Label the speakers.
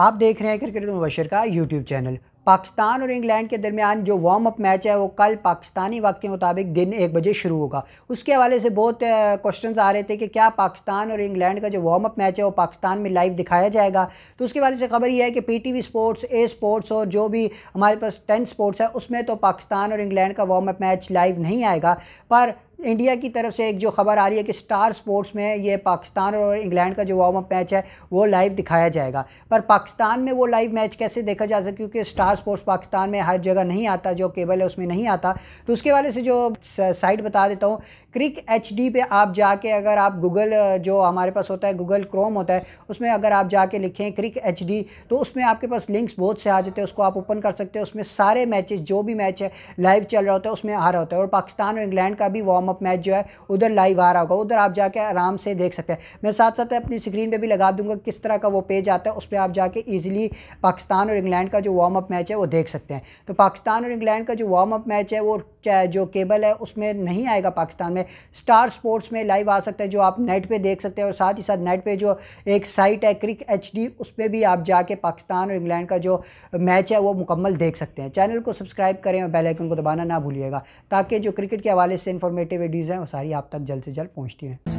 Speaker 1: आप देख रहे हैं क्रिकेट मुबशर का यूट्यूब चैनल पाकिस्तान और इंग्लैंड के दरमियान जो वार्म अप मैच है वो कल पाकिस्तानी वक्त के मुताबिक दिन एक बजे शुरू होगा उसके हवाले से बहुत क्वेश्चन आ रहे थे कि क्या पाकिस्तान और इंग्लैंड का जो वार्म अप मैच है वो पाकिस्तान में लाइव दिखाया जाएगा तो उसके हवाले से खबर यह है कि P T V sports A sports और जो भी हमारे पास टेन स्पोर्ट्स है उसमें तो पाकिस्तान और इंग्लैंड का वार्म अप मैच लाइव नहीं आएगा पर इंडिया की तरफ से एक जो खबर आ रही है कि स्टार स्पोर्ट्स में ये पाकिस्तान और इंग्लैंड का जो वार्म अप मैच है वो लाइव दिखाया जाएगा पर पाकिस्तान में वो लाइव मैच कैसे देखा जा सकता क्योंकि स्टार स्पोर्ट्स पाकिस्तान में हर जगह नहीं आता जो केबल है उसमें नहीं आता तो उसके वाले से जो साइट बता देता हूँ क्रिक एच डी पे आप जाके अगर आप गूगल जो हमारे पास होता है गूगल क्रोम होता है उसमें अगर आप जाके लिखें क्रिक एच डी तो उसमें आपके पास लिंक्स बहुत से आ जाते हैं उसको आप ओपन कर सकते हैं उसमें सारे मैचेस जो भी मैच है लाइव चल रहा होता है उसमें आ रहा होता है और पाकिस्तान और इंग्लैंड का भी वार्म वार्मअप अप मैच जो है उधर लाइव आ रहा होगा उधर आप जाके आराम से देख सकते हैं मैं साथ साथ अपनी स्क्रीन पर भी लगा दूंगा किस तरह का वो पेज आता है उस पर आप जाके ईजिली पाकिस्तान और इंग्लैंड का जो वार्म अप मैच है वो देख सकते हैं तो पाकिस्तान और इंग्लैंड का जो वार्म अप मैच है वो जो केबल है उसमें नहीं आएगा पाकिस्तान में स्टार स्पोर्ट्स में लाइव आ सकता है जो आप नेट पे देख सकते हैं और साथ ही साथ नेट पे जो एक साइट है क्रिक एच डी उस पर भी आप जाके पाकिस्तान और इंग्लैंड का जो मैच है वो मुकम्मल देख सकते हैं चैनल को सब्सक्राइब करें और बेलाइकन को दबाना ना भूलिएगा ताकि जो क्रिकेट के हवाले से इंफॉर्मेटिव वीडियोज़ हैं वो सारी आप तक जल्द से जल्द पहुँचती हैं